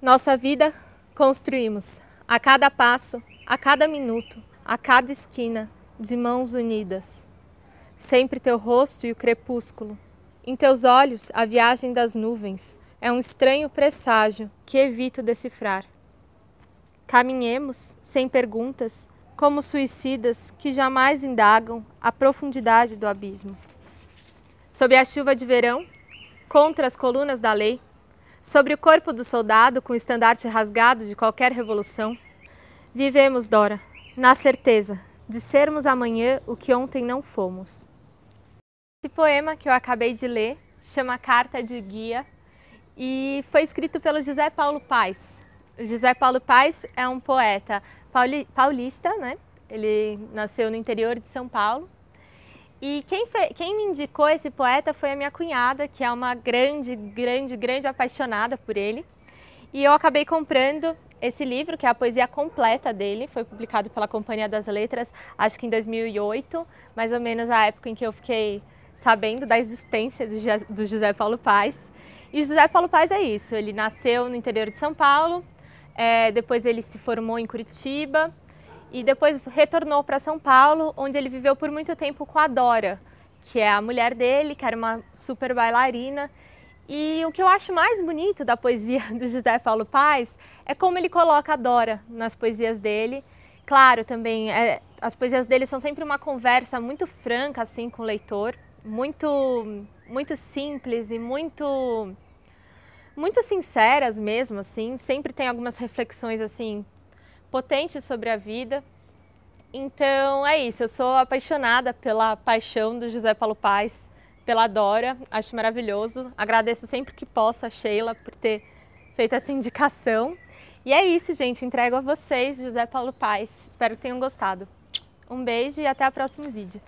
Nossa vida construímos a cada passo, a cada minuto, a cada esquina, de mãos unidas. Sempre teu rosto e o crepúsculo. Em teus olhos, a viagem das nuvens é um estranho presságio que evito decifrar. Caminhemos, sem perguntas, como suicidas que jamais indagam a profundidade do abismo. Sob a chuva de verão, contra as colunas da lei, sobre o corpo do soldado com o estandarte rasgado de qualquer revolução. Vivemos, Dora, na certeza de sermos amanhã o que ontem não fomos. Esse poema que eu acabei de ler chama Carta de Guia e foi escrito pelo José Paulo Paes. José Paulo Paes é um poeta paulista, né? Ele nasceu no interior de São Paulo e quem, quem me indicou esse poeta foi a minha cunhada, que é uma grande, grande, grande apaixonada por ele. E eu acabei comprando esse livro, que é a poesia completa dele, foi publicado pela Companhia das Letras, acho que em 2008, mais ou menos a época em que eu fiquei sabendo da existência do, José Paulo Paz. E José Paulo Paz é isso, ele nasceu no interior de São Paulo, é, depois ele se formou em Curitiba, e depois retornou para São Paulo, onde ele viveu por muito tempo com a Dora, que é a mulher dele, que era uma super bailarina. E o que eu acho mais bonito da poesia do José Paulo Paz é como ele coloca a Dora nas poesias dele. Claro, também é, as poesias dele são sempre uma conversa muito franca assim com o leitor, muito muito simples e muito muito sinceras mesmo assim, sempre tem algumas reflexões assim potente sobre a vida. Então é isso, eu sou apaixonada pela paixão do José Paulo Paz, pela Dora, acho maravilhoso. Agradeço sempre que posso a Sheila por ter feito essa indicação. E é isso, gente, entrego a vocês José Paulo Paz. Espero que tenham gostado. Um beijo e até o próximo vídeo.